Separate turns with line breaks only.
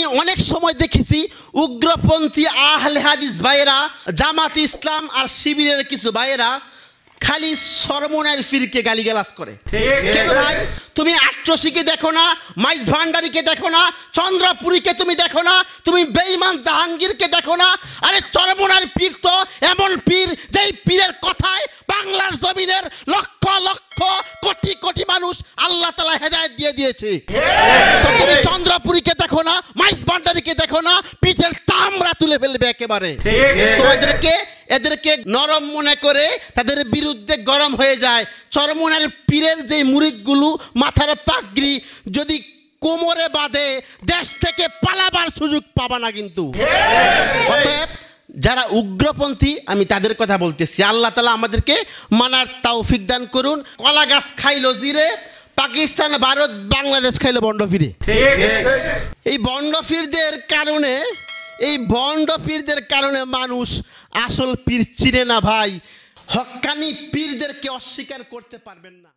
আমি অনেক সময় দেখেছি উগ্রপন্থী আহলে হাদিস ভাইয়েরা জামাত ইসলাম আর শিবিরের কিছু ভাইয়েরা খালি সরমনের ফিরকে গালি গালাস করে কেন ভাই তুমি আট্রসিকে দেখো না মাইজ ভান্ডারিকে দেখো না চন্দ্রপুরীকে তুমি দেখো না তুমি বেঈমান জাহাঙ্গীরকে দেখো না আরে চরমনার পীর তো এমন পীর যেই পীরের কথায় বাংলার জমিনের লক্ষ লক্ষ কোটি কোটি মানুষ আল্লাহ তালা হেদায়ত দিয়ে দিয়েছে তো তুমি চন্দ্রপুরীকে তুলে ফেলবে একেবারে তো এদেরকে এদেরকে নরম মনে করে তাদের বিরুদ্ধে গরম হয়ে যায় চরমনার পীরের যে মুরিদগুলো মাথার পাগড়ি যদি কোমরে বাঁধে দেশ থেকে পালাবার সুযোগ পাবা না কিন্তু অতএব যারা উগ্রপন্থী আমি তাদের কথা বলতেছি আল্লাহ তালা আমাদেরকে মানার তাওফিক দান করুন কলা গাছ খাইলো জিরে পাকিস্তান ভারত বাংলাদেশ খাইলো বন্ড ফিরে এই বন্ড ফিরদের কারণে এই বন্ড পীরদের কারণে মানুষ আসল পীর চিনে না ভাই হকানি পীরদেরকে অস্বীকার করতে পারবেন না